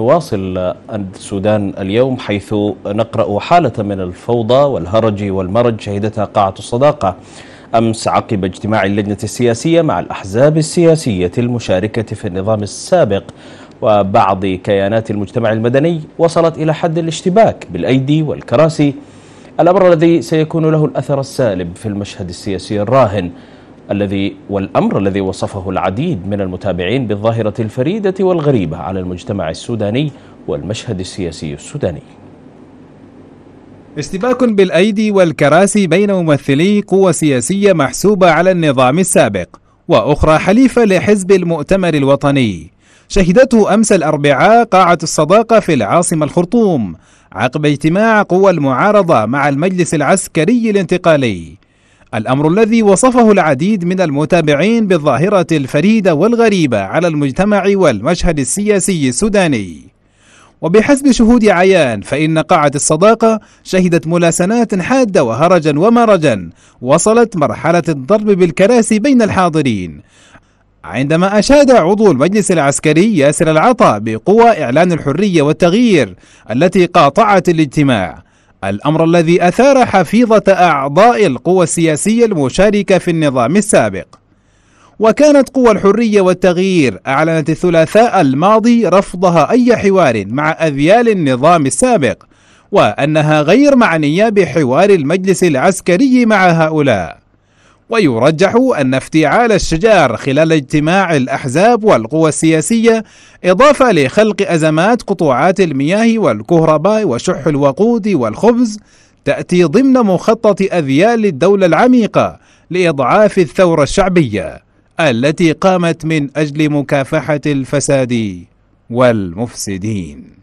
نواصل السودان اليوم حيث نقرأ حالة من الفوضى والهرج والمرج شهدتها قاعة الصداقة أمس عقب اجتماع اللجنة السياسية مع الأحزاب السياسية المشاركة في النظام السابق وبعض كيانات المجتمع المدني وصلت إلى حد الاشتباك بالأيدي والكراسي الأمر الذي سيكون له الأثر السالب في المشهد السياسي الراهن الذي والأمر الذي وصفه العديد من المتابعين بالظاهرة الفريدة والغريبة على المجتمع السوداني والمشهد السياسي السوداني اشتباك بالأيدي والكراسي بين ممثلي قوى سياسية محسوبة على النظام السابق وأخرى حليفة لحزب المؤتمر الوطني شهدته أمس الأربعاء قاعة الصداقة في العاصمة الخرطوم عقب اجتماع قوى المعارضة مع المجلس العسكري الانتقالي الأمر الذي وصفه العديد من المتابعين بالظاهرة الفريدة والغريبة على المجتمع والمشهد السياسي السوداني وبحسب شهود عيان فإن قاعة الصداقة شهدت ملاسنات حادة وهرجا ومرجا وصلت مرحلة الضرب بالكراسي بين الحاضرين عندما أشاد عضو المجلس العسكري ياسر العطا بقوى إعلان الحرية والتغيير التي قاطعت الاجتماع الأمر الذي أثار حفيظة أعضاء القوى السياسية المشاركة في النظام السابق وكانت قوى الحرية والتغيير أعلنت الثلاثاء الماضي رفضها أي حوار مع أذيال النظام السابق وأنها غير معنية بحوار المجلس العسكري مع هؤلاء ويرجح أن افتعال الشجار خلال اجتماع الأحزاب والقوى السياسية إضافة لخلق أزمات قطوعات المياه والكهرباء وشح الوقود والخبز تأتي ضمن مخطط أذيال الدولة العميقة لإضعاف الثورة الشعبية التي قامت من أجل مكافحة الفساد والمفسدين